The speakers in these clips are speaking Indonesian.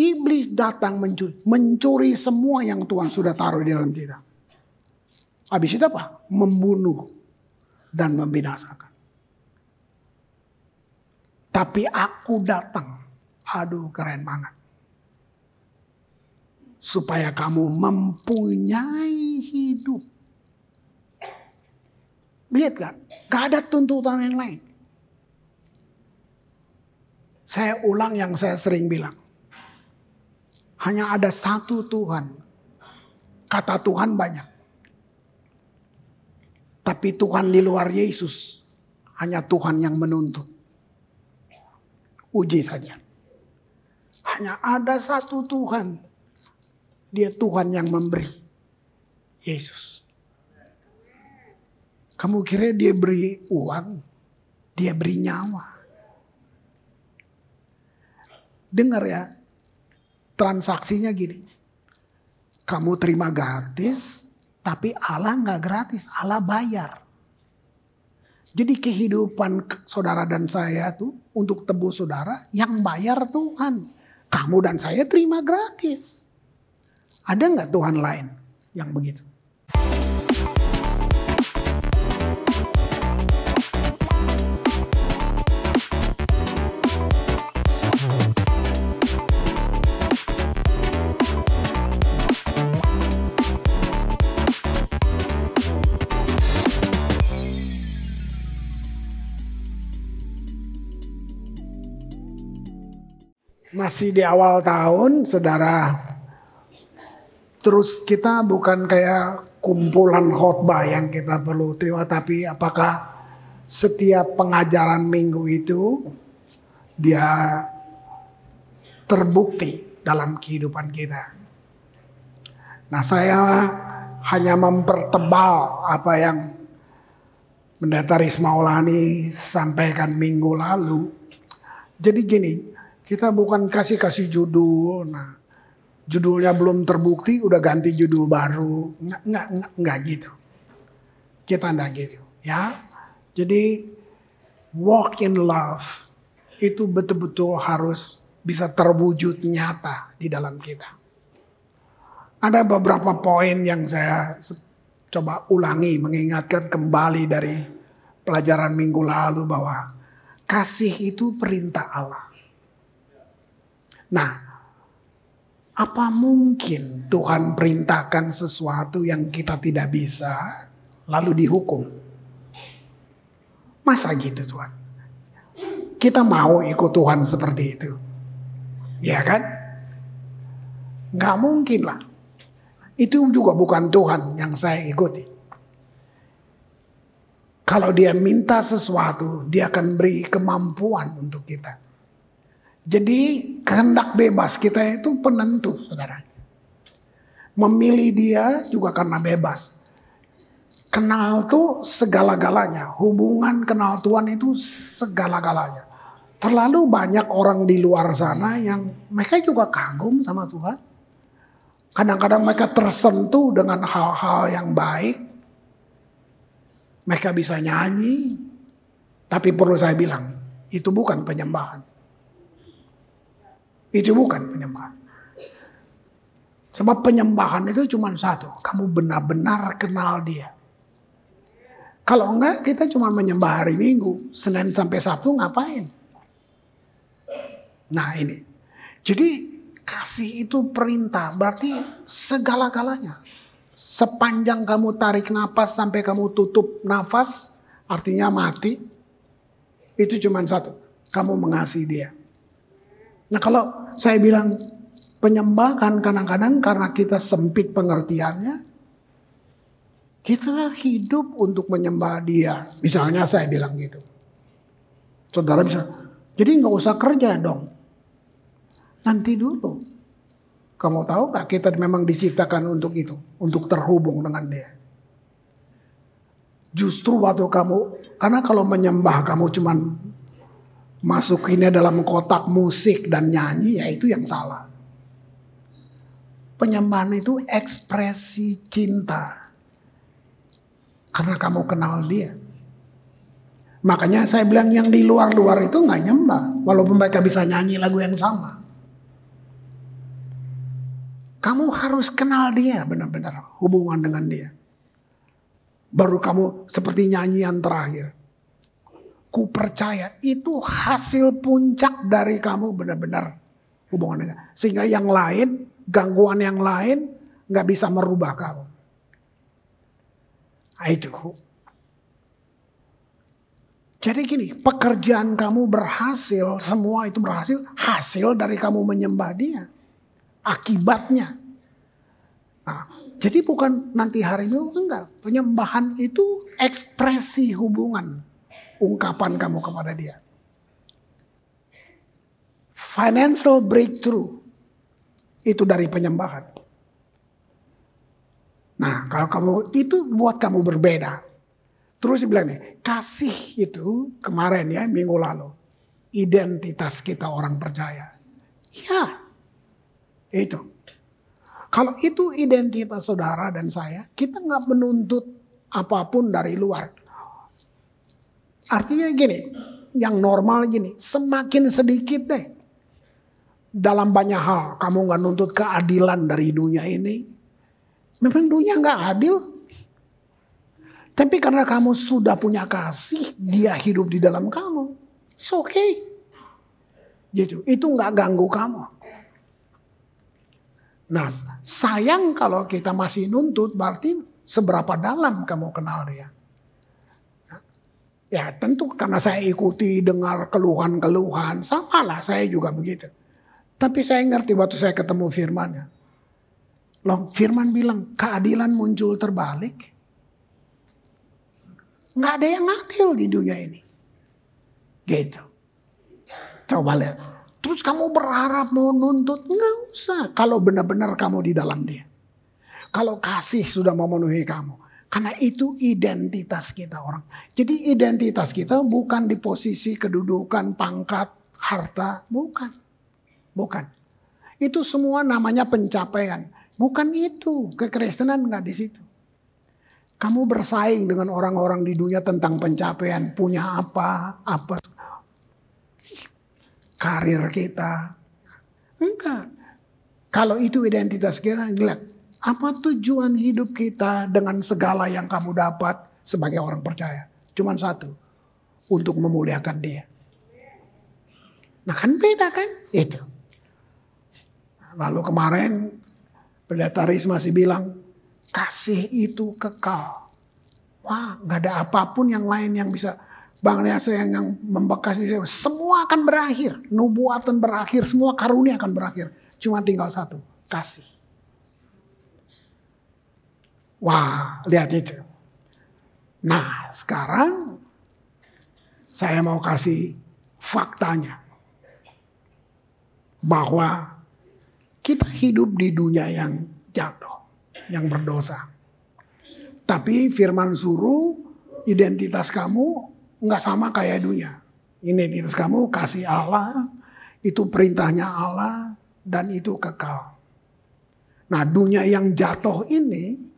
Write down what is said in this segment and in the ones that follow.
Iblis datang mencuri, mencuri semua yang Tuhan sudah taruh di dalam kita. Habis itu apa? Membunuh dan membinasakan. Tapi aku datang. Aduh keren banget. Supaya kamu mempunyai hidup. Lihat gak? Gak ada tuntutan yang lain. Saya ulang yang saya sering bilang hanya ada satu Tuhan. Kata Tuhan banyak. Tapi Tuhan di luar Yesus hanya Tuhan yang menuntut. Uji saja. Hanya ada satu Tuhan. Dia Tuhan yang memberi. Yesus. Kamu kira dia beri uang? Dia beri nyawa. Dengar ya, transaksinya gini. Kamu terima gratis, tapi Allah nggak gratis, Allah bayar. Jadi kehidupan saudara dan saya tuh untuk tebus saudara yang bayar Tuhan. Kamu dan saya terima gratis. Ada nggak Tuhan lain yang begitu? masih di awal tahun, saudara. Terus kita bukan kayak kumpulan khotbah yang kita perlu terima, tapi apakah setiap pengajaran minggu itu dia terbukti dalam kehidupan kita. Nah, saya hanya mempertebal apa yang Pendeta Olani sampaikan minggu lalu. Jadi gini, kita bukan kasih-kasih judul. Nah, judulnya belum terbukti udah ganti judul baru. Nggak, nggak, nggak, nggak gitu. Kita nggak gitu. Ya, jadi walk in love itu betul-betul harus bisa terwujud nyata di dalam kita. Ada beberapa poin yang saya coba ulangi mengingatkan kembali dari pelajaran minggu lalu bahwa kasih itu perintah Allah. Nah, apa mungkin Tuhan perintahkan sesuatu yang kita tidak bisa lalu dihukum? Masa gitu Tuhan? Kita mau ikut Tuhan seperti itu. Ya kan? Gak mungkin lah. Itu juga bukan Tuhan yang saya ikuti. Kalau dia minta sesuatu, dia akan beri kemampuan untuk kita. Jadi kehendak bebas kita itu penentu, saudara. Memilih dia juga karena bebas. Kenal tuh segala-galanya. Hubungan kenal Tuhan itu segala-galanya. Terlalu banyak orang di luar sana yang mereka juga kagum sama Tuhan. Kadang-kadang mereka tersentuh dengan hal-hal yang baik. Mereka bisa nyanyi. Tapi perlu saya bilang, itu bukan penyembahan itu bukan penyembahan. Sebab penyembahan itu cuma satu. Kamu benar-benar kenal dia. Kalau enggak kita cuma menyembah hari Minggu. Senin sampai Sabtu ngapain? Nah ini. Jadi kasih itu perintah. Berarti segala-galanya. Sepanjang kamu tarik nafas sampai kamu tutup nafas. Artinya mati. Itu cuma satu. Kamu mengasihi dia. Nah kalau saya bilang penyembahan kadang-kadang karena kita sempit pengertiannya, kita hidup untuk menyembah dia. Misalnya saya bilang gitu. Saudara bisa, jadi nggak usah kerja dong. Nanti dulu. Kamu tahu nggak kita memang diciptakan untuk itu, untuk terhubung dengan dia. Justru waktu kamu, karena kalau menyembah kamu cuman masukinnya dalam kotak musik dan nyanyi, ya itu yang salah. Penyembahan itu ekspresi cinta. Karena kamu kenal dia. Makanya saya bilang yang di luar-luar itu nggak nyembah. Walaupun mereka bisa nyanyi lagu yang sama. Kamu harus kenal dia benar-benar. Hubungan dengan dia. Baru kamu seperti nyanyian terakhir ku percaya itu hasil puncak dari kamu benar-benar hubungan dengan sehingga yang lain gangguan yang lain nggak bisa merubah kamu nah, itu jadi gini pekerjaan kamu berhasil semua itu berhasil hasil dari kamu menyembah dia akibatnya nah, jadi bukan nanti hari enggak penyembahan itu ekspresi hubungan ungkapan kamu kepada dia. Financial breakthrough itu dari penyembahan. Nah, kalau kamu itu buat kamu berbeda. Terus dibilang nih, kasih itu kemarin ya minggu lalu identitas kita orang percaya. Ya, itu. Kalau itu identitas saudara dan saya, kita nggak menuntut apapun dari luar. Artinya gini, yang normal gini, semakin sedikit deh. Dalam banyak hal, kamu nggak nuntut keadilan dari dunia ini. Memang dunia nggak adil. Tapi karena kamu sudah punya kasih, dia hidup di dalam kamu. It's okay. Gitu. Itu nggak ganggu kamu. Nah, sayang kalau kita masih nuntut, berarti seberapa dalam kamu kenal dia. Ya tentu karena saya ikuti dengar keluhan-keluhan. Sama lah saya juga begitu. Tapi saya ngerti waktu saya ketemu firmannya. Long firman bilang keadilan muncul terbalik. Nggak ada yang adil di dunia ini. Gitu. Coba lihat. Terus kamu berharap mau nuntut? Nggak usah. Kalau benar-benar kamu di dalam dia. Kalau kasih sudah memenuhi kamu. Karena itu identitas kita orang. Jadi identitas kita bukan di posisi kedudukan, pangkat, harta, bukan. Bukan. Itu semua namanya pencapaian. Bukan itu. Kekristenan nggak di situ. Kamu bersaing dengan orang-orang di dunia tentang pencapaian. Punya apa, apa karir kita. Enggak. Kalau itu identitas kita, enggak. Apa tujuan hidup kita dengan segala yang kamu dapat sebagai orang percaya? Cuman satu, untuk memuliakan dia. Nah kan beda kan? Itu. Lalu kemarin pendeta Riz masih bilang, kasih itu kekal. Wah, gak ada apapun yang lain yang bisa Bang Riasa yang, yang membekas di saya. Semua akan berakhir. Nubuatan berakhir. Semua karunia akan berakhir. Cuma tinggal satu. Kasih. Wah, lihat itu. Nah, sekarang saya mau kasih faktanya bahwa kita hidup di dunia yang jatuh, yang berdosa. Tapi firman suruh identitas kamu nggak sama kayak dunia. Identitas kamu kasih Allah, itu perintahnya Allah dan itu kekal. Nah dunia yang jatuh ini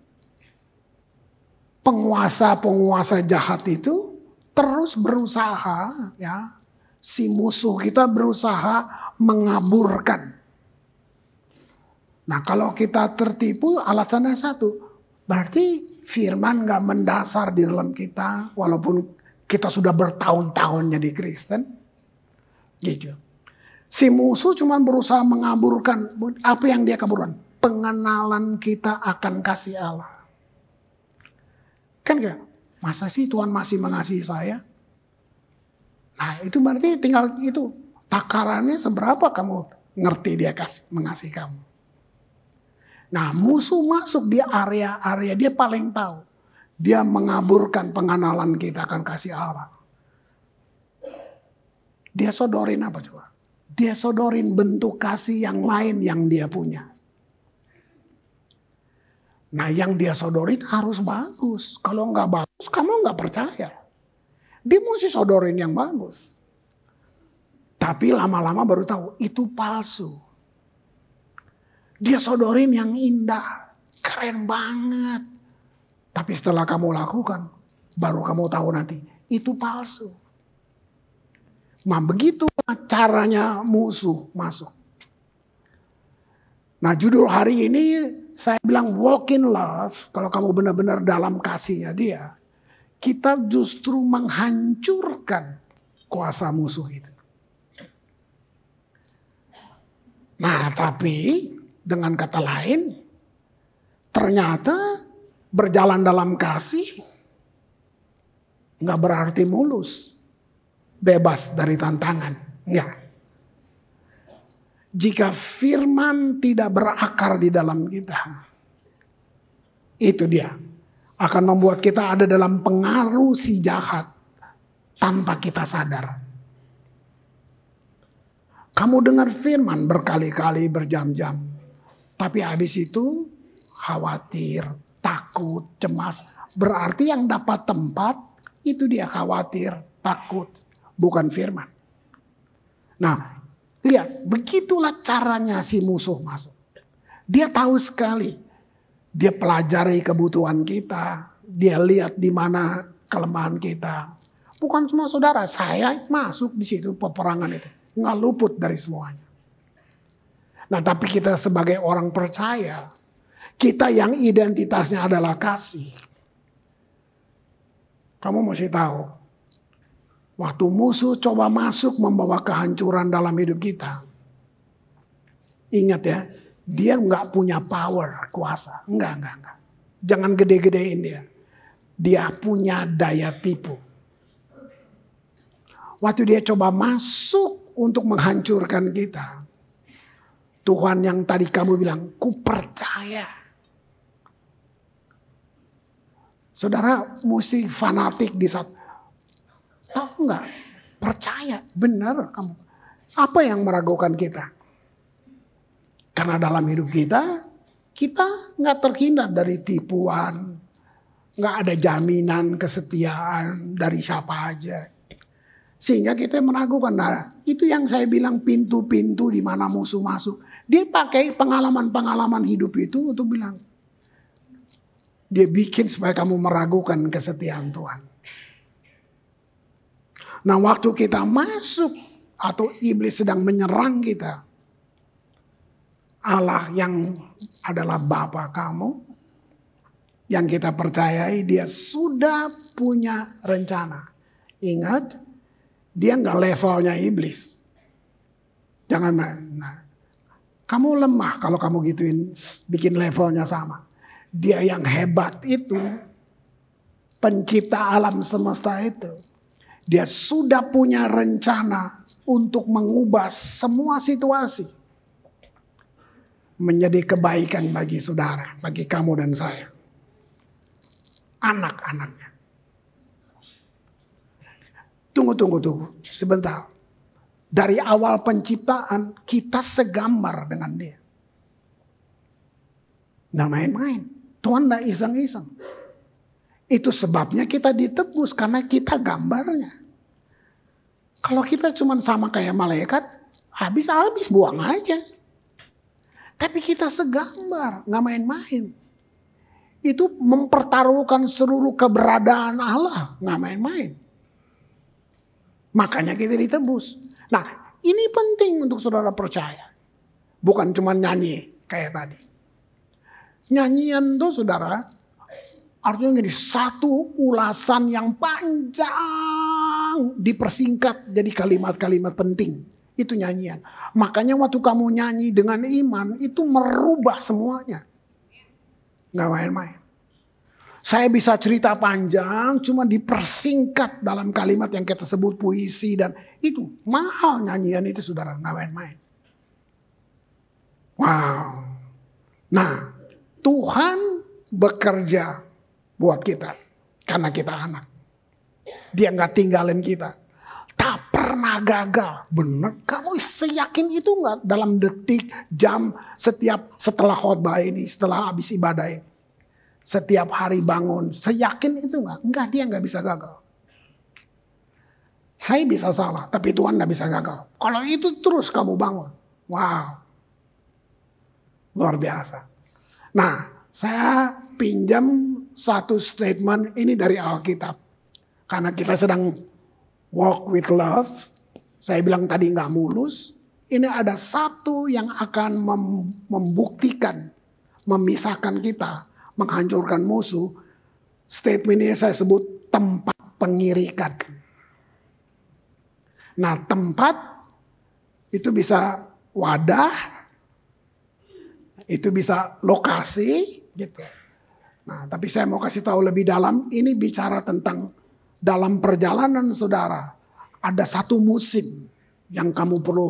penguasa-penguasa jahat itu terus berusaha ya si musuh kita berusaha mengaburkan. Nah kalau kita tertipu alasannya satu, berarti firman nggak mendasar di dalam kita walaupun kita sudah bertahun-tahun jadi Kristen. Gitu. Si musuh cuma berusaha mengaburkan apa yang dia kaburkan. Pengenalan kita akan kasih Allah. Kan gak? Masa sih Tuhan masih mengasihi saya? Nah itu berarti tinggal itu. Takarannya seberapa kamu ngerti dia kasih, mengasihi kamu. Nah musuh masuk di area-area dia paling tahu. Dia mengaburkan pengenalan kita akan kasih Allah. Dia sodorin apa coba? Dia sodorin bentuk kasih yang lain yang dia punya. Nah yang dia sodorin harus bagus. Kalau nggak bagus kamu nggak percaya. Dia mesti sodorin yang bagus. Tapi lama-lama baru tahu itu palsu. Dia sodorin yang indah. Keren banget. Tapi setelah kamu lakukan, baru kamu tahu nanti itu palsu. Nah begitu caranya musuh masuk. Nah judul hari ini saya bilang walk in love, kalau kamu benar-benar dalam kasihnya dia, kita justru menghancurkan kuasa musuh itu. Nah tapi dengan kata lain, ternyata berjalan dalam kasih nggak berarti mulus, bebas dari tantangan, nggak jika firman tidak berakar di dalam kita. Itu dia. Akan membuat kita ada dalam pengaruh si jahat tanpa kita sadar. Kamu dengar firman berkali-kali berjam-jam. Tapi habis itu khawatir, takut, cemas. Berarti yang dapat tempat itu dia khawatir, takut. Bukan firman. Nah Lihat, begitulah caranya si musuh masuk. Dia tahu sekali. Dia pelajari kebutuhan kita. Dia lihat di mana kelemahan kita. Bukan semua saudara, saya masuk di situ peperangan itu. Nggak luput dari semuanya. Nah tapi kita sebagai orang percaya, kita yang identitasnya adalah kasih. Kamu mesti tahu, Waktu musuh coba masuk membawa kehancuran dalam hidup kita. Ingat ya, dia nggak punya power, kuasa. Enggak, enggak, enggak. Jangan gede-gedein dia. Dia punya daya tipu. Waktu dia coba masuk untuk menghancurkan kita. Tuhan yang tadi kamu bilang, ku percaya. Saudara mesti fanatik di saat Aku nggak percaya benar kamu. Apa yang meragukan kita? Karena dalam hidup kita, kita nggak terhindar dari tipuan, nggak ada jaminan kesetiaan dari siapa aja. Sehingga kita meragukan, nah, itu yang saya bilang pintu-pintu di mana musuh masuk. Dia pakai pengalaman-pengalaman hidup itu untuk bilang, dia bikin supaya kamu meragukan kesetiaan Tuhan. Nah waktu kita masuk atau iblis sedang menyerang kita. Allah yang adalah Bapa kamu. Yang kita percayai dia sudah punya rencana. Ingat dia nggak levelnya iblis. Jangan nah, kamu lemah kalau kamu gituin bikin levelnya sama. Dia yang hebat itu pencipta alam semesta itu dia sudah punya rencana untuk mengubah semua situasi menjadi kebaikan bagi saudara, bagi kamu dan saya. Anak-anaknya. Tunggu, tunggu, tunggu. Sebentar. Dari awal penciptaan kita segambar dengan dia. Nggak main-main. Tuhan nggak iseng-iseng. Itu sebabnya kita ditebus karena kita gambarnya. Kalau kita cuma sama kayak malaikat, habis-habis buang aja. Tapi kita segambar, nggak main-main. Itu mempertaruhkan seluruh keberadaan Allah, nggak main-main. Makanya kita ditebus. Nah, ini penting untuk saudara percaya. Bukan cuma nyanyi kayak tadi. Nyanyian tuh saudara Artinya gini, satu ulasan yang panjang dipersingkat jadi kalimat-kalimat penting. Itu nyanyian. Makanya waktu kamu nyanyi dengan iman itu merubah semuanya. Gak main-main. Saya bisa cerita panjang cuma dipersingkat dalam kalimat yang kita sebut puisi dan itu. Mahal nyanyian itu saudara. Gak main-main. Wow. Nah Tuhan bekerja buat kita. Karena kita anak. Dia nggak tinggalin kita. Tak pernah gagal. Bener. Kamu seyakin itu nggak dalam detik, jam, setiap setelah khotbah ini, setelah habis ibadah ini. Setiap hari bangun, seyakin itu nggak? Enggak, dia nggak bisa gagal. Saya bisa salah, tapi Tuhan nggak bisa gagal. Kalau itu terus kamu bangun. Wow. Luar biasa. Nah, saya pinjam satu statement ini dari Alkitab. Karena kita sedang walk with love, saya bilang tadi nggak mulus, ini ada satu yang akan membuktikan, memisahkan kita, menghancurkan musuh. Statement ini saya sebut tempat pengirikan. Nah tempat itu bisa wadah, itu bisa lokasi gitu. Nah, tapi saya mau kasih tahu lebih dalam. Ini bicara tentang dalam perjalanan saudara ada satu musim yang kamu perlu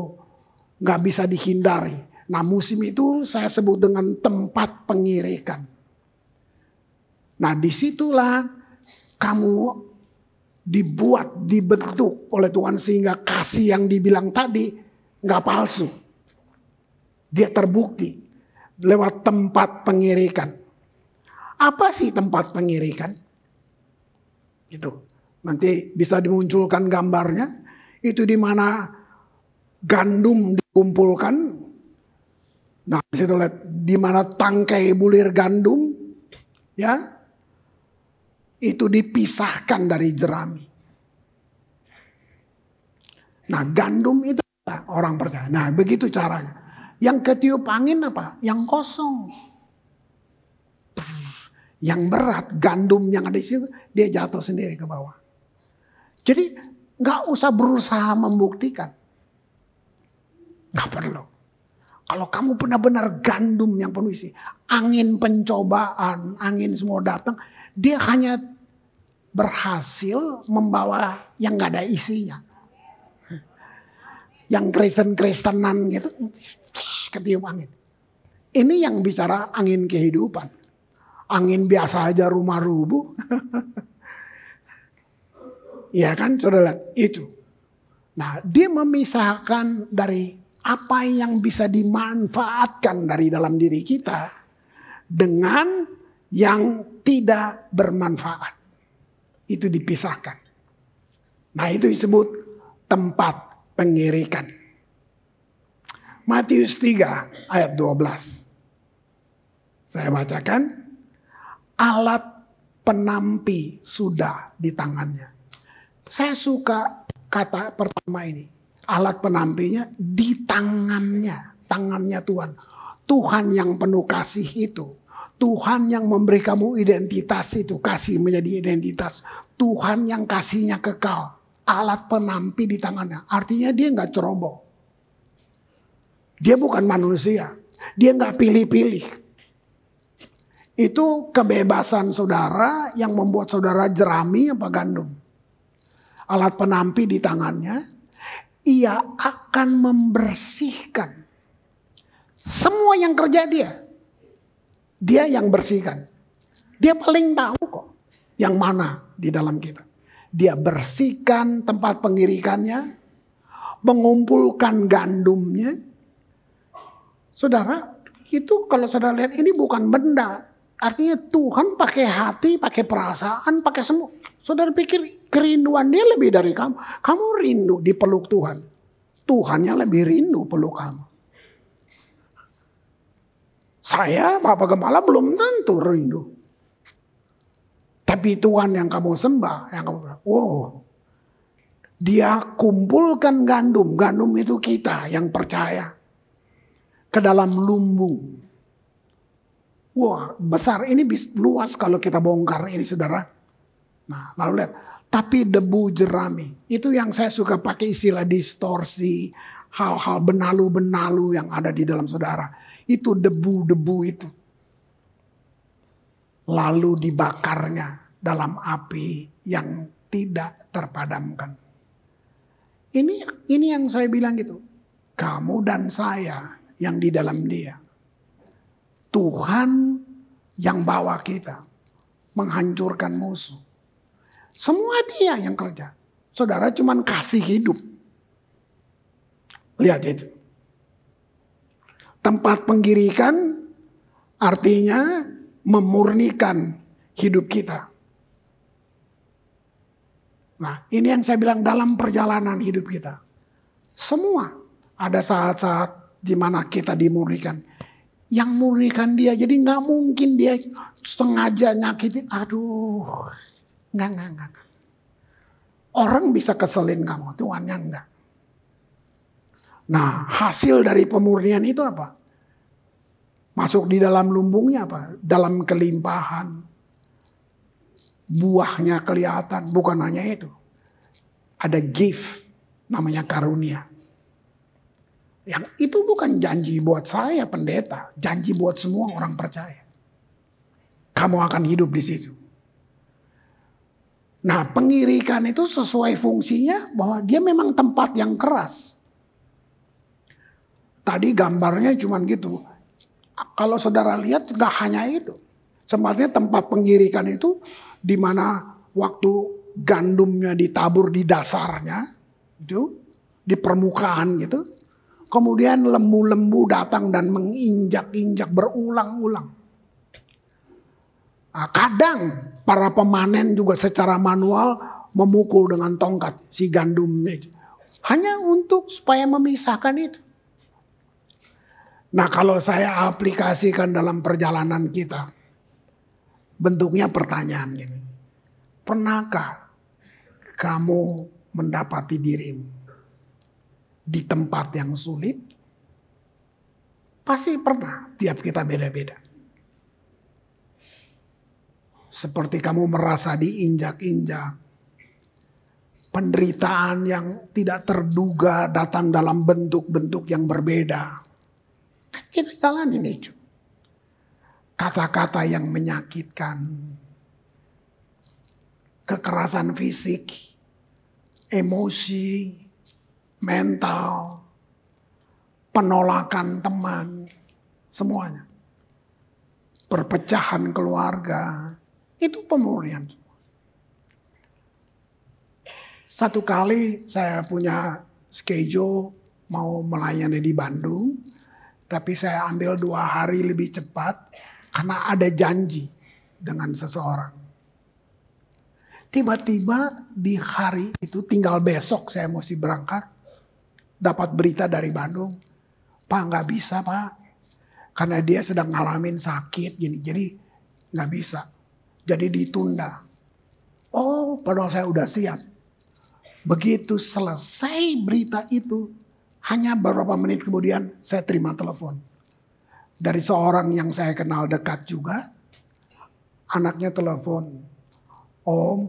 nggak bisa dihindari. Nah, musim itu saya sebut dengan tempat pengirikan. Nah, disitulah kamu dibuat, dibentuk oleh Tuhan sehingga kasih yang dibilang tadi nggak palsu. Dia terbukti lewat tempat pengirikan. Apa sih tempat pengirikan? Gitu. Nanti bisa dimunculkan gambarnya. Itu di mana gandum dikumpulkan. Nah, situ lihat di mana tangkai bulir gandum ya itu dipisahkan dari jerami. Nah, gandum itu orang percaya. Nah, begitu caranya. Yang ketiup angin apa? Yang kosong yang berat, gandum yang ada di situ, dia jatuh sendiri ke bawah. Jadi nggak usah berusaha membuktikan. Gak perlu. Kalau kamu benar-benar gandum yang penuh isi, angin pencobaan, angin semua datang, dia hanya berhasil membawa yang gak ada isinya. Yang Kristen-Kristenan gitu, ketiup angin. Ini yang bicara angin kehidupan angin biasa aja rumah rubuh. ya kan saudara itu. Nah dia memisahkan dari apa yang bisa dimanfaatkan dari dalam diri kita dengan yang tidak bermanfaat. Itu dipisahkan. Nah itu disebut tempat pengirikan. Matius 3 ayat 12. Saya bacakan alat penampi sudah di tangannya. Saya suka kata pertama ini. Alat penampinya di tangannya, tangannya Tuhan. Tuhan yang penuh kasih itu. Tuhan yang memberi kamu identitas itu, kasih menjadi identitas. Tuhan yang kasihnya kekal. Alat penampi di tangannya. Artinya dia nggak ceroboh. Dia bukan manusia. Dia nggak pilih-pilih. Itu kebebasan saudara yang membuat saudara jerami apa gandum. Alat penampi di tangannya, ia akan membersihkan semua yang kerja dia. Dia yang bersihkan. Dia paling tahu kok yang mana di dalam kita. Dia bersihkan tempat pengirikannya, mengumpulkan gandumnya. Saudara, itu kalau saudara lihat ini bukan benda, Artinya Tuhan pakai hati, pakai perasaan, pakai semua. Saudara pikir kerinduan dia lebih dari kamu. Kamu rindu dipeluk Tuhan. Tuhan yang lebih rindu peluk kamu. Saya Bapak Gembala belum tentu rindu. Tapi Tuhan yang kamu sembah, yang kamu wow, dia kumpulkan gandum. Gandum itu kita yang percaya. Ke dalam lumbung Wah, besar ini luas kalau kita bongkar ini saudara. Nah, lalu lihat. Tapi debu jerami. Itu yang saya suka pakai istilah distorsi. Hal-hal benalu-benalu yang ada di dalam saudara. Itu debu-debu itu. Lalu dibakarnya dalam api yang tidak terpadamkan. Ini ini yang saya bilang gitu. Kamu dan saya yang di dalam dia Tuhan yang bawa kita menghancurkan musuh. Semua dia yang kerja. Saudara cuman kasih hidup. Lihat itu. Tempat penggirikan artinya memurnikan hidup kita. Nah, ini yang saya bilang dalam perjalanan hidup kita. Semua ada saat-saat di mana kita dimurnikan yang murnikan dia. Jadi nggak mungkin dia sengaja nyakitin. Aduh, nggak nggak nggak. Orang bisa keselin kamu, yang enggak. Nah, hasil dari pemurnian itu apa? Masuk di dalam lumbungnya apa? Dalam kelimpahan. Buahnya kelihatan, bukan hanya itu. Ada gift, namanya karunia. Yang itu bukan janji buat saya pendeta, janji buat semua orang percaya. Kamu akan hidup di situ. Nah, pengirikan itu sesuai fungsinya bahwa dia memang tempat yang keras. Tadi gambarnya cuman gitu. Kalau saudara lihat nggak hanya itu. sebenarnya tempat pengirikan itu di mana waktu gandumnya ditabur di dasarnya, itu di permukaan gitu Kemudian lembu-lembu datang dan menginjak-injak berulang-ulang. Nah, kadang para pemanen juga secara manual memukul dengan tongkat si gandum itu. Hanya untuk supaya memisahkan itu. Nah kalau saya aplikasikan dalam perjalanan kita. Bentuknya pertanyaan ini. Pernahkah kamu mendapati dirimu? di tempat yang sulit, pasti pernah tiap kita beda-beda. Seperti kamu merasa diinjak-injak, penderitaan yang tidak terduga datang dalam bentuk-bentuk yang berbeda. Kan kita jalani itu. Kata-kata yang menyakitkan, kekerasan fisik, emosi, mental, penolakan teman, semuanya. Perpecahan keluarga, itu pemurnian. Satu kali saya punya schedule mau melayani di Bandung, tapi saya ambil dua hari lebih cepat karena ada janji dengan seseorang. Tiba-tiba di hari itu tinggal besok saya mesti berangkat, dapat berita dari Bandung, Pak nggak bisa Pak, karena dia sedang ngalamin sakit gini, jadi nggak bisa, jadi ditunda. Oh, padahal saya udah siap. Begitu selesai berita itu, hanya beberapa menit kemudian saya terima telepon dari seorang yang saya kenal dekat juga. Anaknya telepon, Om,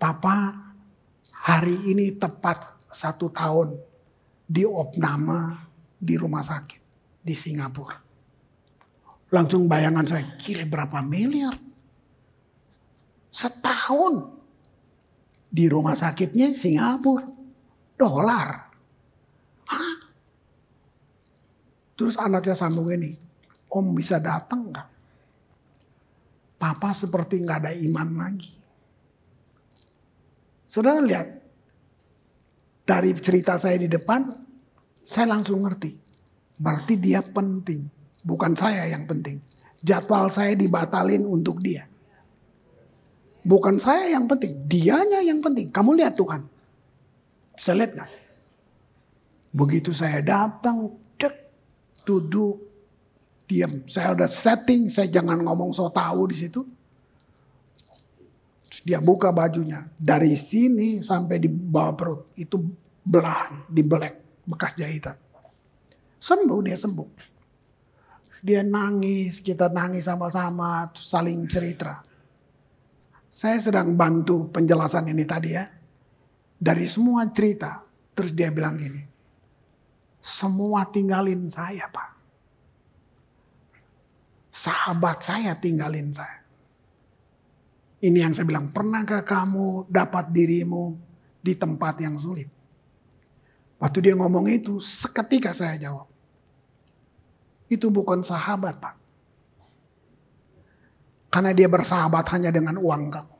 Papa hari ini tepat satu tahun nama di rumah sakit di Singapura. Langsung bayangan saya, kira berapa miliar? Setahun di rumah sakitnya Singapura. Dolar. Hah? Terus anaknya sambung ini, om bisa datang nggak? Papa seperti nggak ada iman lagi. Saudara lihat, dari cerita saya di depan, saya langsung ngerti. Berarti dia penting, bukan saya yang penting. Jadwal saya dibatalin untuk dia. Bukan saya yang penting, dianya yang penting. Kamu lihat Tuhan. Bisa lihat gak? Begitu saya datang, cek, duduk, diam. Saya udah setting, saya jangan ngomong so tau di situ. Terus dia buka bajunya. Dari sini sampai di bawah perut. Itu belahan, dibelek bekas jahitan. Sembuh dia sembuh. Dia nangis, kita nangis sama-sama, saling cerita. Saya sedang bantu penjelasan ini tadi ya. Dari semua cerita, terus dia bilang gini, semua tinggalin saya Pak. Sahabat saya tinggalin saya. Ini yang saya bilang, pernahkah kamu dapat dirimu di tempat yang sulit? Waktu dia ngomong itu, seketika saya jawab. Itu bukan sahabat, Pak. Karena dia bersahabat hanya dengan uang kamu.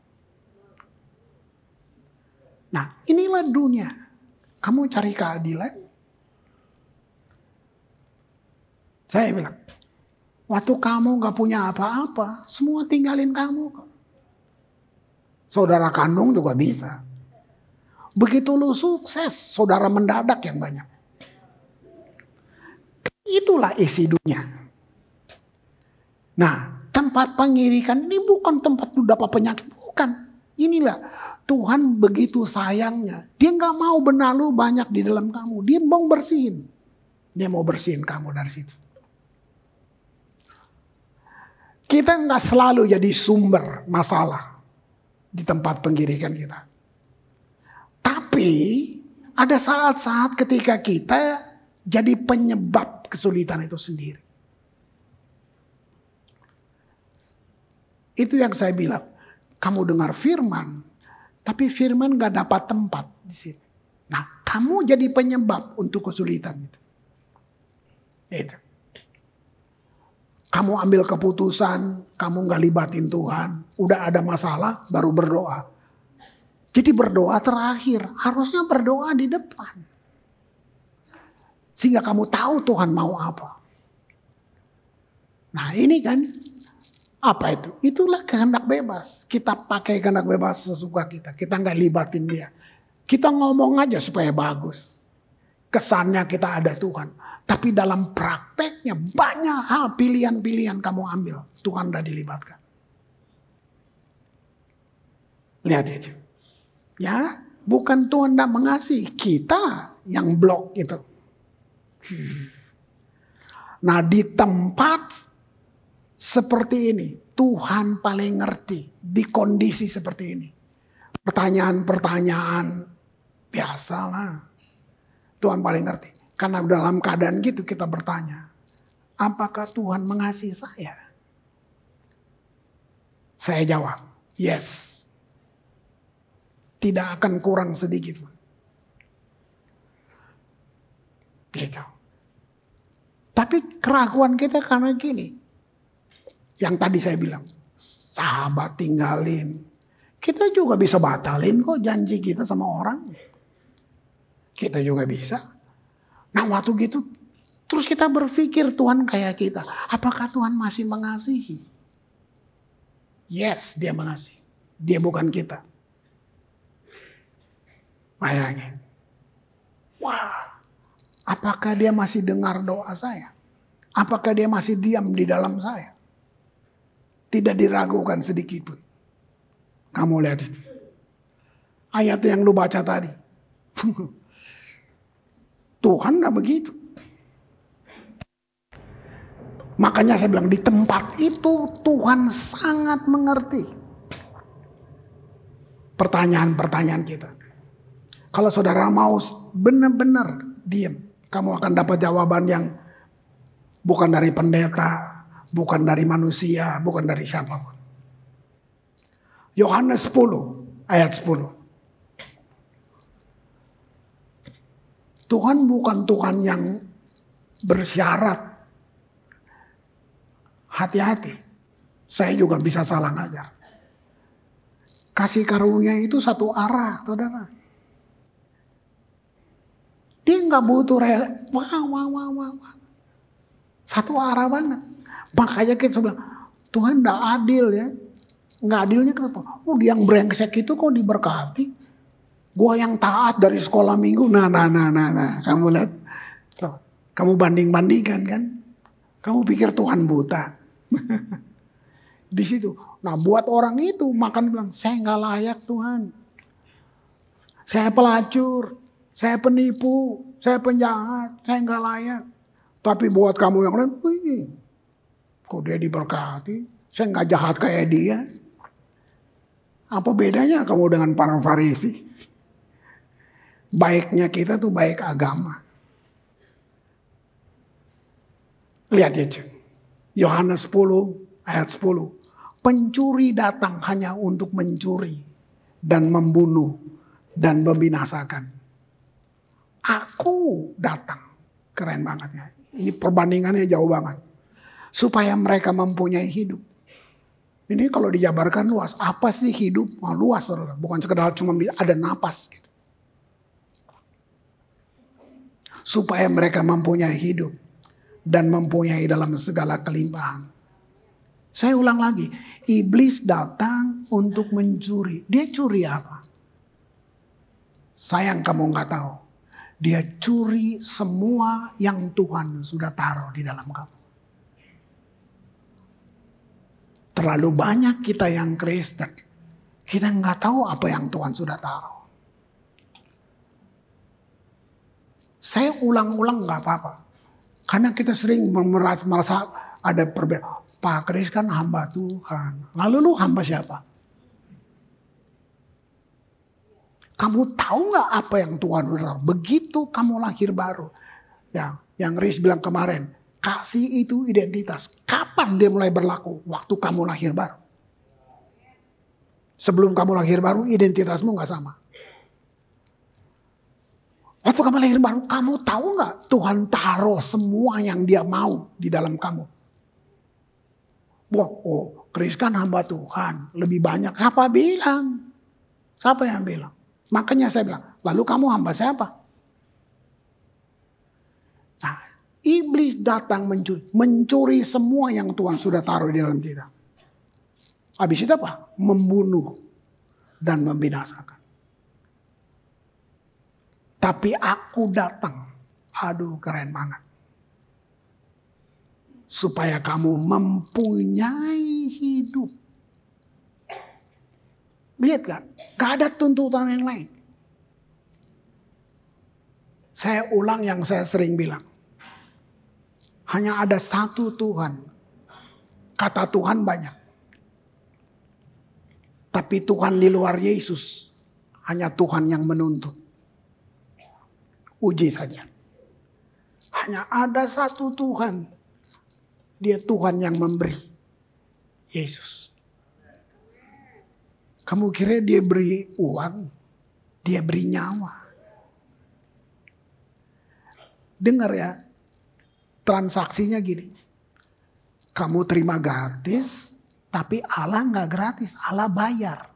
Nah, inilah dunia. Kamu cari keadilan. Saya bilang, waktu kamu gak punya apa-apa, semua tinggalin kamu. Saudara kandung juga bisa. Begitu lu sukses, saudara mendadak yang banyak. Itulah isi dunia. Nah, tempat pengirikan ini bukan tempat lu dapat penyakit, bukan. Inilah Tuhan begitu sayangnya. Dia nggak mau benar lu banyak di dalam kamu. Dia mau bersihin. Dia mau bersihin kamu dari situ. Kita nggak selalu jadi sumber masalah di tempat pengirikan kita. Tapi ada saat-saat ketika kita jadi penyebab kesulitan itu sendiri. Itu yang saya bilang. Kamu dengar firman, tapi firman gak dapat tempat di sini. Nah, kamu jadi penyebab untuk kesulitan itu. Itu. Kamu ambil keputusan, kamu gak libatin Tuhan, udah ada masalah, baru berdoa jadi berdoa terakhir, harusnya berdoa di depan. Sehingga kamu tahu Tuhan mau apa. Nah ini kan apa itu? Itulah kehendak bebas. Kita pakai kehendak bebas sesuka kita. Kita nggak libatin dia. Kita ngomong aja supaya bagus. Kesannya kita ada Tuhan. Tapi dalam prakteknya banyak hal pilihan-pilihan kamu ambil. Tuhan udah dilibatkan. Lihat itu. Ya, bukan Tuhan tidak mengasihi kita yang blok itu. Nah di tempat seperti ini Tuhan paling ngerti di kondisi seperti ini. Pertanyaan-pertanyaan biasalah. Tuhan paling ngerti. Karena dalam keadaan gitu kita bertanya, apakah Tuhan mengasihi saya? Saya jawab, yes tidak akan kurang sedikit. Gitu. Tapi keraguan kita karena gini. Yang tadi saya bilang, sahabat tinggalin. Kita juga bisa batalin kok janji kita sama orang. Kita juga bisa. Nah waktu gitu terus kita berpikir Tuhan kayak kita. Apakah Tuhan masih mengasihi? Yes dia mengasihi. Dia bukan kita. Bayangin. Wah, apakah dia masih dengar doa saya? Apakah dia masih diam di dalam saya? Tidak diragukan sedikit pun. Kamu lihat itu. Ayat yang lu baca tadi. Tuhan gak begitu. Makanya saya bilang di tempat itu Tuhan sangat mengerti pertanyaan-pertanyaan kita. Kalau saudara mau benar-benar diam, kamu akan dapat jawaban yang bukan dari pendeta, bukan dari manusia, bukan dari siapapun. Yohanes 10 ayat 10. Tuhan bukan Tuhan yang bersyarat. Hati-hati. Saya juga bisa salah ngajar. Kasih karunia itu satu arah, saudara. Dia nggak butuh re, wah, wah, wah, wah, wah. Satu arah banget. Makanya kita bilang, Tuhan nggak adil ya. Nggak adilnya kenapa? Oh dia yang brengsek itu kok diberkati. Gue yang taat dari sekolah minggu. Nah, nah, nah, nah, nah. Kamu lihat. Kamu banding-bandingkan kan. Kamu pikir Tuhan buta. Di situ. Nah buat orang itu makan bilang, saya nggak layak Tuhan. Saya pelacur. Saya penipu, saya penjahat, saya enggak layak. Tapi buat kamu yang lain, wih, kok dia diberkati? Saya enggak jahat kayak dia. Apa bedanya kamu dengan para farisi? Baiknya kita tuh baik agama. Lihat ya, Yohanes 10 ayat 10. Pencuri datang hanya untuk mencuri dan membunuh dan membinasakan. Aku datang. Keren banget ya. Ini perbandingannya jauh banget. Supaya mereka mempunyai hidup. Ini kalau dijabarkan luas, apa sih hidup? Nah, luas, saudara. bukan sekedar cuma ada napas. Gitu. Supaya mereka mempunyai hidup dan mempunyai dalam segala kelimpahan. Saya ulang lagi, iblis datang untuk mencuri. Dia curi apa? Sayang kamu nggak tahu. Dia curi semua yang Tuhan sudah taruh di dalam kamu. Terlalu banyak kita yang Kristen, kita nggak tahu apa yang Tuhan sudah taruh. Saya ulang-ulang nggak apa-apa, karena kita sering merasa ada perbedaan. Pak Kris kan hamba Tuhan, lalu lu hamba siapa? Kamu tahu nggak apa yang Tuhan udah Begitu kamu lahir baru. Ya, yang Riz bilang kemarin, kasih itu identitas. Kapan dia mulai berlaku? Waktu kamu lahir baru. Sebelum kamu lahir baru, identitasmu nggak sama. Waktu kamu lahir baru, kamu tahu nggak Tuhan taruh semua yang dia mau di dalam kamu? Wah, oh, Kris kan hamba Tuhan, lebih banyak. Siapa bilang? Siapa yang bilang? Makanya saya bilang, lalu kamu hamba siapa? Nah, iblis datang mencuri, mencuri semua yang Tuhan sudah taruh di dalam kita. Habis itu apa? Membunuh dan membinasakan. Tapi aku datang. Aduh keren banget. Supaya kamu mempunyai hidup Lihat gak? Gak ada tuntutan yang lain. Saya ulang yang saya sering bilang. Hanya ada satu Tuhan. Kata Tuhan banyak. Tapi Tuhan di luar Yesus. Hanya Tuhan yang menuntut. Uji saja. Hanya ada satu Tuhan. Dia Tuhan yang memberi. Yesus. Kamu kira dia beri uang, dia beri nyawa. Dengar ya, transaksinya gini. Kamu terima gratis, tapi Allah nggak gratis, Allah bayar.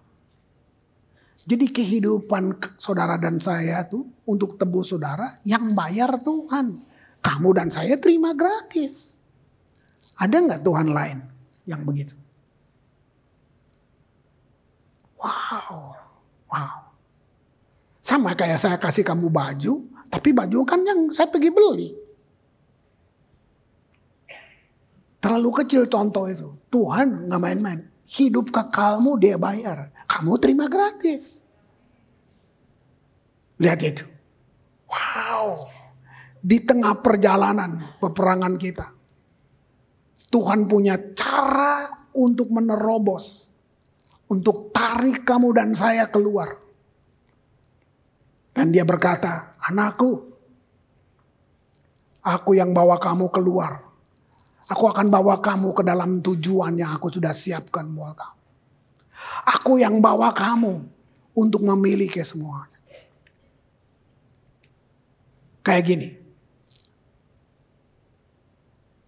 Jadi kehidupan saudara dan saya tuh untuk tebus saudara yang bayar Tuhan. Kamu dan saya terima gratis. Ada nggak Tuhan lain yang begitu? Wow, wow. Sama kayak saya kasih kamu baju, tapi baju kan yang saya pergi beli. Terlalu kecil contoh itu. Tuhan nggak main-main. Hidup kekalmu dia bayar. Kamu terima gratis. Lihat itu. Wow. Di tengah perjalanan peperangan kita. Tuhan punya cara untuk menerobos untuk tarik kamu dan saya keluar. Dan dia berkata, anakku, aku yang bawa kamu keluar. Aku akan bawa kamu ke dalam tujuan yang aku sudah siapkan buat kamu. Aku yang bawa kamu untuk memiliki semua. Kayak gini.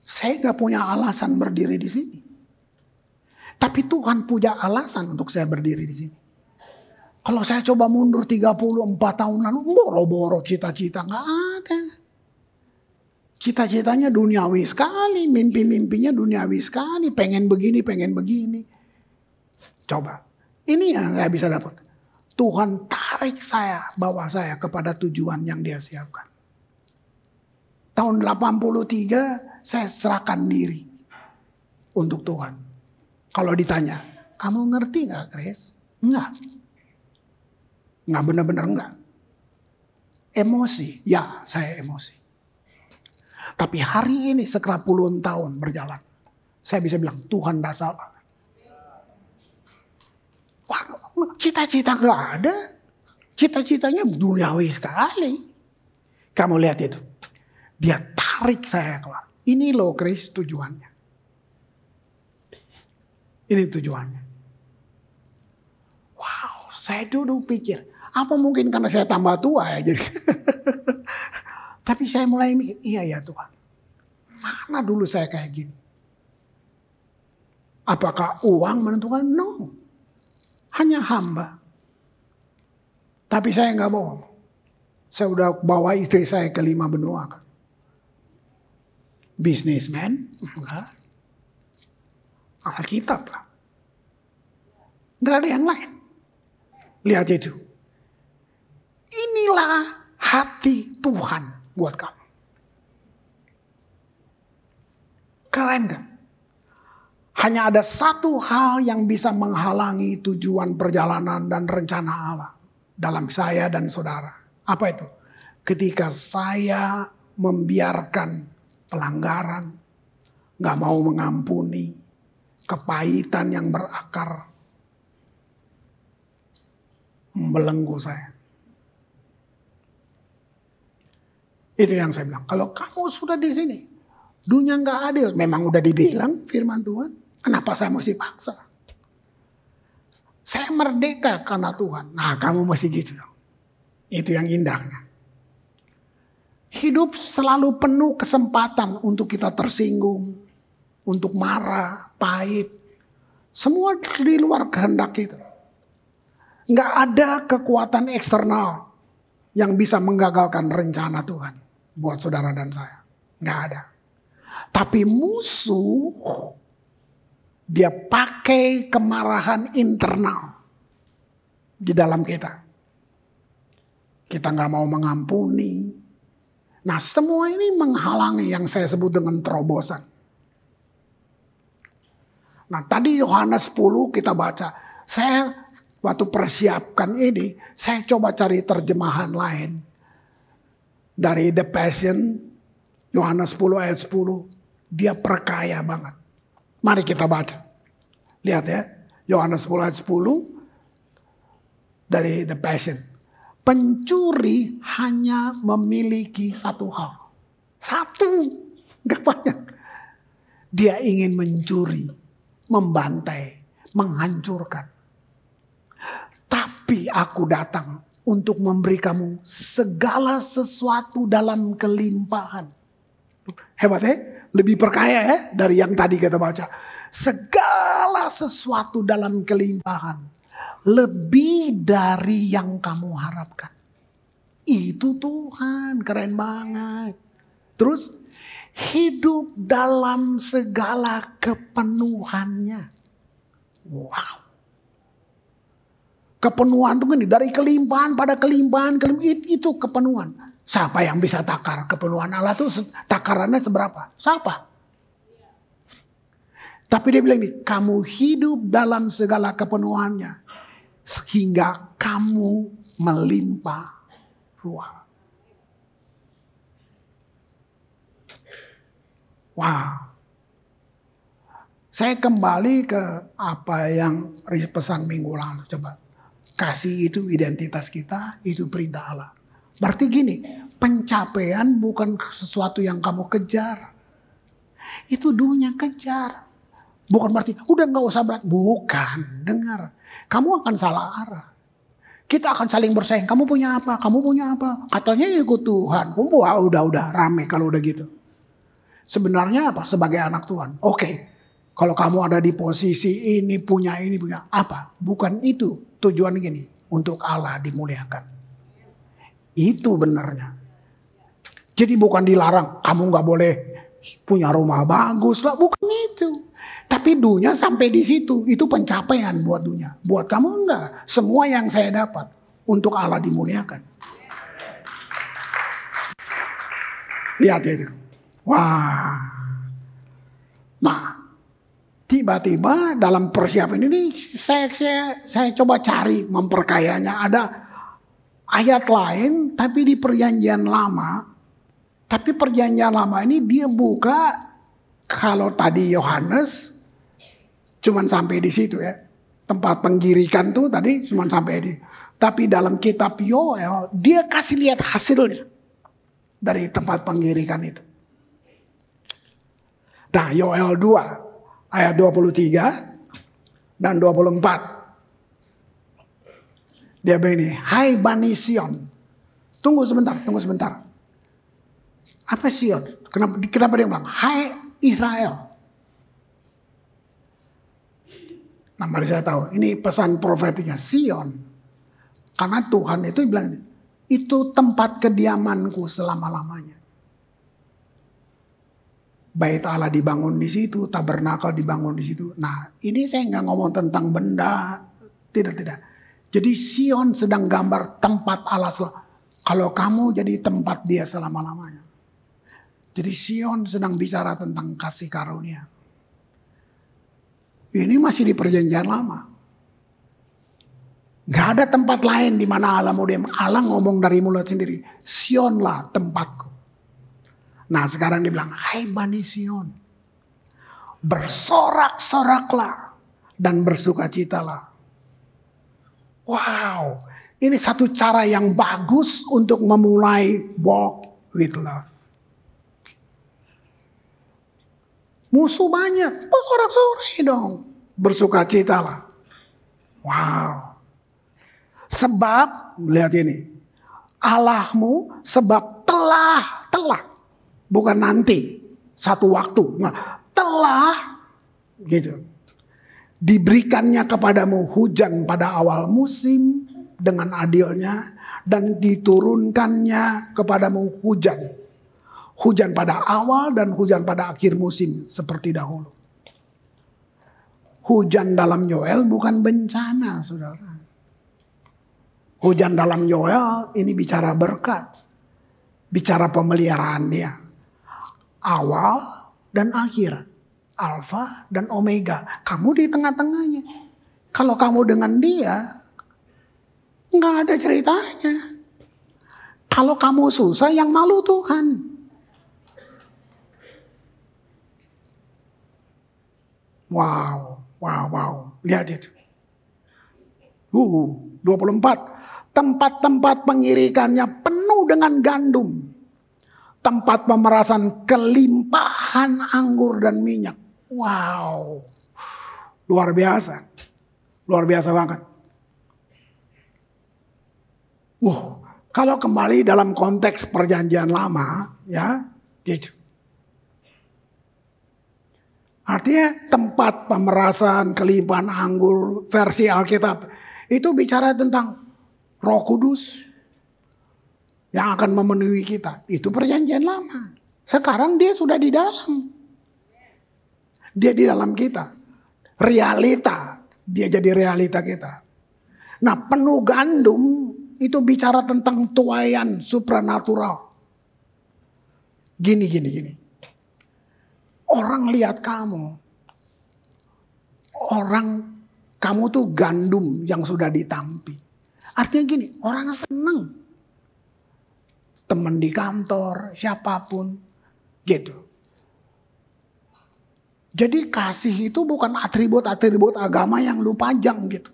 Saya gak punya alasan berdiri di sini. Tapi Tuhan punya alasan untuk saya berdiri di sini. Kalau saya coba mundur 34 tahun lalu, boro-boro cita-cita nggak ada. Cita-citanya duniawi sekali, mimpi-mimpinya duniawi sekali, pengen begini, pengen begini. Coba, ini yang saya bisa dapat. Tuhan tarik saya, bawa saya kepada tujuan yang dia siapkan. Tahun 83 saya serahkan diri untuk Tuhan. Kalau ditanya, kamu ngerti nggak Chris? Enggak. Nggak benar-benar enggak. Emosi, ya saya emosi. Tapi hari ini sekerap puluhan tahun berjalan, saya bisa bilang Tuhan tak salah. cita-cita gak ada. Cita-citanya duniawi sekali. Kamu lihat itu. Dia tarik saya keluar. Ini loh Chris tujuannya. Ini tujuannya. Wow, saya dulu pikir, apa mungkin karena saya tambah tua ya jadi. Tapi saya mulai mikir, iya ya Tuhan. Mana dulu saya kayak gini? Apakah uang menentukan? No. Hanya hamba. Tapi saya nggak mau. Saya udah bawa istri saya ke lima benua. Kan. Businessman, enggak. Alkitab lah. Tidak ada yang lain. Lihat itu. Inilah hati Tuhan buat kamu. Keren kan? Hanya ada satu hal yang bisa menghalangi tujuan perjalanan dan rencana Allah dalam saya dan saudara. Apa itu? Ketika saya membiarkan pelanggaran, nggak mau mengampuni, kepahitan yang berakar membelenggu saya. Itu yang saya bilang. Kalau kamu sudah di sini, dunia nggak adil. Memang udah dibilang firman Tuhan. Kenapa saya mesti paksa? Saya merdeka karena Tuhan. Nah kamu mesti gitu dong. Itu yang indahnya. Hidup selalu penuh kesempatan untuk kita tersinggung, untuk marah, pahit. Semua di luar kehendak kita. Nggak ada kekuatan eksternal yang bisa menggagalkan rencana Tuhan buat saudara dan saya. Nggak ada. Tapi musuh dia pakai kemarahan internal di dalam kita. Kita nggak mau mengampuni. Nah semua ini menghalangi yang saya sebut dengan terobosan. Nah tadi Yohanes 10 kita baca. Saya waktu persiapkan ini, saya coba cari terjemahan lain. Dari The Passion, Yohanes 10 ayat 10. Dia perkaya banget. Mari kita baca. Lihat ya, Yohanes 10 ayat 10 dari The Passion. Pencuri hanya memiliki satu hal. Satu, gak banyak. Dia ingin mencuri membantai, menghancurkan. Tapi aku datang untuk memberi kamu segala sesuatu dalam kelimpahan. Hebat ya? Lebih perkaya ya dari yang tadi kita baca. Segala sesuatu dalam kelimpahan. Lebih dari yang kamu harapkan. Itu Tuhan, keren banget. Terus hidup dalam segala kepenuhannya. Wow. Kepenuhan itu kan dari kelimpahan pada kelimpahan, kelimpahan itu kepenuhan. Siapa yang bisa takar kepenuhan Allah itu takarannya seberapa? Siapa? Tapi dia bilang ini, kamu hidup dalam segala kepenuhannya. Sehingga kamu melimpah ruang. Wow. Saya kembali ke apa yang pesan minggu lalu. Coba kasih itu identitas kita, itu perintah Allah. Berarti gini, pencapaian bukan sesuatu yang kamu kejar. Itu dunia kejar. Bukan berarti udah gak usah berat. Bukan, dengar. Kamu akan salah arah. Kita akan saling bersaing. Kamu punya apa? Kamu punya apa? Katanya ikut Tuhan. Wah, udah udah rame kalau udah gitu. Sebenarnya apa? Sebagai anak Tuhan. Oke, okay. kalau kamu ada di posisi ini, punya ini, punya apa? Bukan itu tujuan gini. Untuk Allah dimuliakan. Itu benarnya. Jadi bukan dilarang, kamu nggak boleh punya rumah bagus lah. Bukan itu. Tapi dunia sampai di situ. Itu pencapaian buat dunia. Buat kamu enggak. Semua yang saya dapat untuk Allah dimuliakan. Lihat ya, itu. Wah. Nah, tiba-tiba dalam persiapan ini saya saya saya coba cari memperkayanya ada ayat lain tapi di perjanjian lama tapi perjanjian lama ini dia buka kalau tadi Yohanes cuman sampai di situ ya. Tempat penggirikan tuh tadi cuman sampai di. Tapi dalam kitab Yoel dia kasih lihat hasilnya dari tempat penggirikan itu. Nah, Yoel 2 ayat 23 dan 24. Dia begini, Hai Bani Sion. Tunggu sebentar, tunggu sebentar. Apa Sion? Kenapa, kenapa dia bilang, Hai Israel. Nah, mari saya tahu, ini pesan profetiknya Sion. Karena Tuhan itu bilang, itu tempat kediamanku selama-lamanya bait Allah dibangun di situ, tabernakel dibangun di situ. Nah, ini saya nggak ngomong tentang benda, tidak tidak. Jadi Sion sedang gambar tempat Allah kalau kamu jadi tempat dia selama-lamanya. Jadi Sion sedang bicara tentang kasih karunia. Ini masih di perjanjian lama. Gak ada tempat lain di mana Allah mau diam. Allah ngomong dari mulut sendiri. Sionlah tempatku. Nah sekarang dia bilang, hai Bani Sion. Bersorak-soraklah dan bersukacitalah. Wow, ini satu cara yang bagus untuk memulai walk with love. Musuh banyak, oh sorak-sorai dong. Bersukacitalah. Wow. Sebab, lihat ini. Allahmu sebab telah, telah bukan nanti satu waktu. Nah, telah gitu diberikannya kepadamu hujan pada awal musim dengan adilnya dan diturunkannya kepadamu hujan. Hujan pada awal dan hujan pada akhir musim seperti dahulu. Hujan dalam Yoel bukan bencana, Saudara. Hujan dalam Yoel ini bicara berkat, bicara pemeliharaan dia awal dan akhir, alfa dan omega. Kamu di tengah-tengahnya. Kalau kamu dengan dia, nggak ada ceritanya. Kalau kamu susah, yang malu Tuhan. Wow, wow, wow. Lihat itu. Uh, 24. Tempat-tempat pengirikannya penuh dengan gandum tempat pemerasan kelimpahan anggur dan minyak. Wow, luar biasa, luar biasa banget. Uh, kalau kembali dalam konteks perjanjian lama, ya, gitu. Artinya tempat pemerasan kelimpahan anggur versi Alkitab itu bicara tentang Roh Kudus, yang akan memenuhi kita. Itu perjanjian lama. Sekarang dia sudah di dalam. Dia di dalam kita. Realita. Dia jadi realita kita. Nah penuh gandum itu bicara tentang tuayan supranatural. Gini, gini, gini. Orang lihat kamu. Orang kamu tuh gandum yang sudah ditampi. Artinya gini, orang seneng teman di kantor, siapapun gitu. Jadi kasih itu bukan atribut-atribut agama yang lu pajang gitu.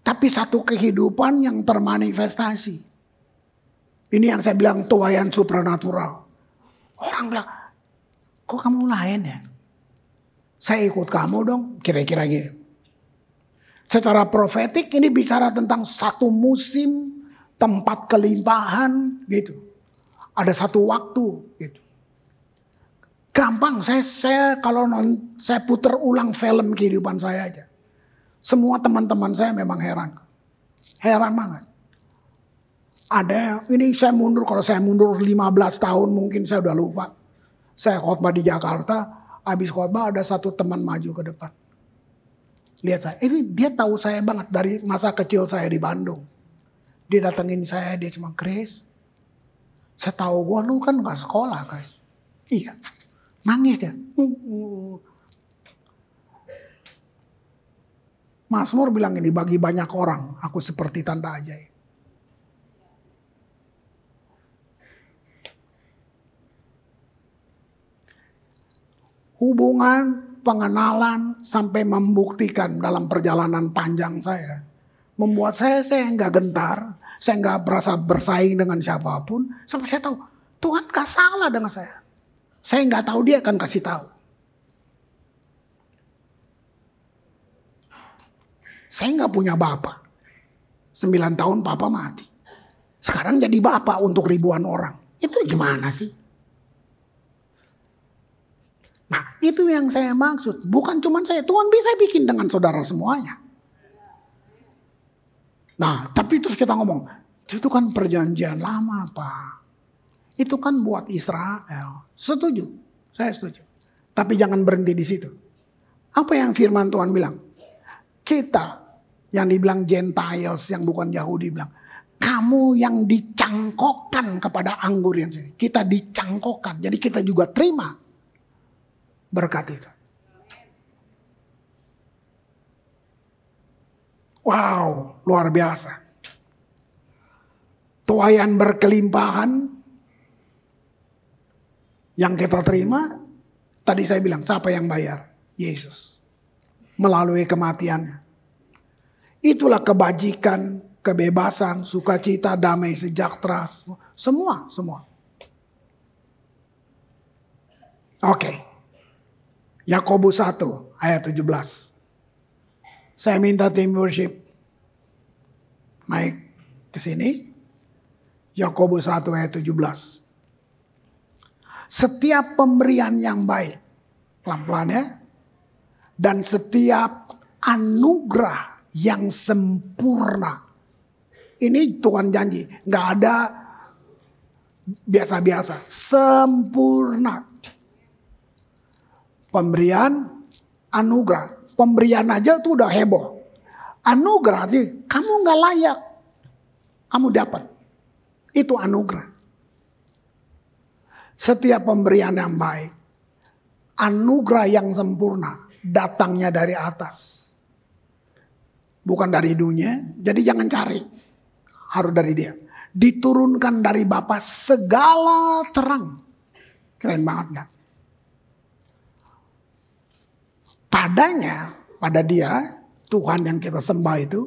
Tapi satu kehidupan yang termanifestasi. Ini yang saya bilang tuayan supranatural. Orang bilang, kok kamu lain ya? Saya ikut kamu dong, kira-kira gitu. Secara profetik ini bicara tentang satu musim tempat kelimpahan gitu. Ada satu waktu gitu. Gampang saya saya kalau non, saya putar ulang film kehidupan saya aja. Semua teman-teman saya memang heran. Heran banget. Ada ini saya mundur kalau saya mundur 15 tahun mungkin saya udah lupa. Saya khotbah di Jakarta, habis khotbah ada satu teman maju ke depan. Lihat saya, ini dia tahu saya banget dari masa kecil saya di Bandung dia datengin saya dia cuma Grace saya tahu gue lu kan nggak sekolah guys iya nangis dia Mas Masmur bilang ini bagi banyak orang aku seperti tanda ajaib hubungan pengenalan sampai membuktikan dalam perjalanan panjang saya membuat saya saya nggak gentar, saya nggak berasa bersaing dengan siapapun. Sampai saya tahu Tuhan nggak salah dengan saya. Saya nggak tahu dia akan kasih tahu. Saya nggak punya bapak. Sembilan tahun papa mati. Sekarang jadi bapak untuk ribuan orang. Itu gimana sih? Nah itu yang saya maksud. Bukan cuma saya. Tuhan bisa bikin dengan saudara semuanya. Nah, tapi terus kita ngomong, itu kan perjanjian lama, Pak. Itu kan buat Israel. Setuju, saya setuju. Tapi jangan berhenti di situ. Apa yang firman Tuhan bilang? Kita yang dibilang Gentiles, yang bukan Yahudi bilang, kamu yang dicangkokkan kepada anggur yang sini. Kita dicangkokkan, jadi kita juga terima berkat itu. Wow, luar biasa. Tuayan berkelimpahan yang kita terima, tadi saya bilang, siapa yang bayar? Yesus. Melalui kematiannya. Itulah kebajikan, kebebasan, sukacita, damai, sejahtera, semua, semua. Oke. Okay. Yakobus 1 ayat 17. Saya minta tim worship naik ke sini. Yakobus 1 ayat 17. Setiap pemberian yang baik, pelan-pelan ya, dan setiap anugerah yang sempurna. Ini Tuhan janji, nggak ada biasa-biasa, sempurna. Pemberian anugerah Pemberian aja tuh udah heboh. Anugerah sih, kamu nggak layak. Kamu dapat. Itu anugerah. Setiap pemberian yang baik, anugerah yang sempurna datangnya dari atas. Bukan dari dunia, jadi jangan cari. Harus dari dia. Diturunkan dari Bapak segala terang. Keren banget ya padanya, pada dia, Tuhan yang kita sembah itu,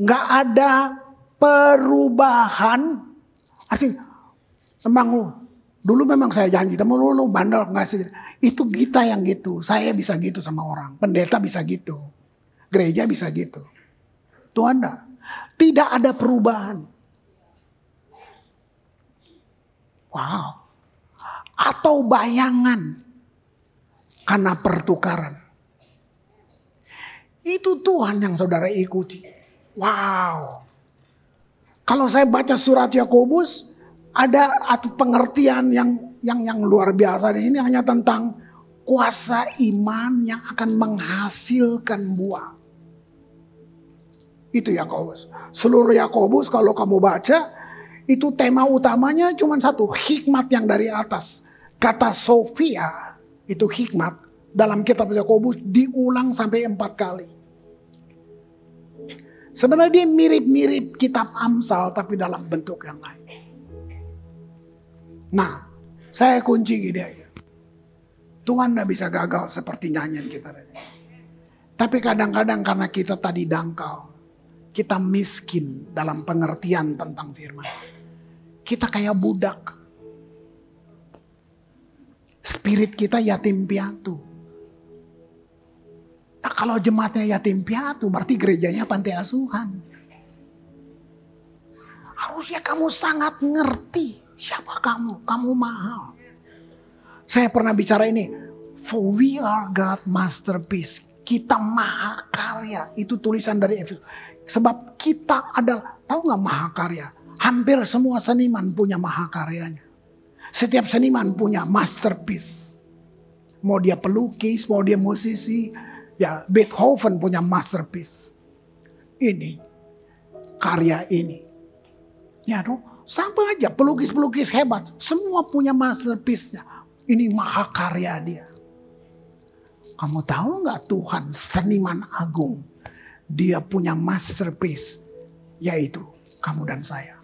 nggak ada perubahan. Artinya, emang lu, dulu memang saya janji, tapi lu, lu bandel, nggak sih. Itu kita yang gitu, saya bisa gitu sama orang, pendeta bisa gitu, gereja bisa gitu. Tuhan dah. Tidak ada perubahan. Wow. Atau bayangan karena pertukaran. Itu Tuhan yang saudara ikuti. Wow. Kalau saya baca surat Yakobus, ada atau pengertian yang yang yang luar biasa di sini hanya tentang kuasa iman yang akan menghasilkan buah. Itu Yakobus. Seluruh Yakobus kalau kamu baca itu tema utamanya cuma satu, hikmat yang dari atas. Kata Sofia itu hikmat dalam kitab Yakobus diulang sampai empat kali. Sebenarnya dia mirip-mirip kitab Amsal tapi dalam bentuk yang lain. Nah, saya kunci gini aja. Tuhan gak bisa gagal seperti nyanyian kita tadi. Tapi kadang-kadang karena kita tadi dangkal, kita miskin dalam pengertian tentang firman. Kita kayak budak. Spirit kita yatim piatu. Nah, kalau jemaatnya yatim piatu, berarti gerejanya panti asuhan. Harusnya kamu sangat ngerti siapa kamu. Kamu mahal. Saya pernah bicara ini. For we are God masterpiece. Kita maha karya. Itu tulisan dari Efesus. Sebab kita adalah, tahu nggak maha karya? Hampir semua seniman punya maha karyanya. Setiap seniman punya masterpiece. Mau dia pelukis, mau dia musisi, ya Beethoven punya masterpiece ini karya ini ya dong sama aja pelukis-pelukis hebat semua punya masterpiece-nya ini maha karya dia kamu tahu nggak Tuhan seniman agung dia punya masterpiece yaitu kamu dan saya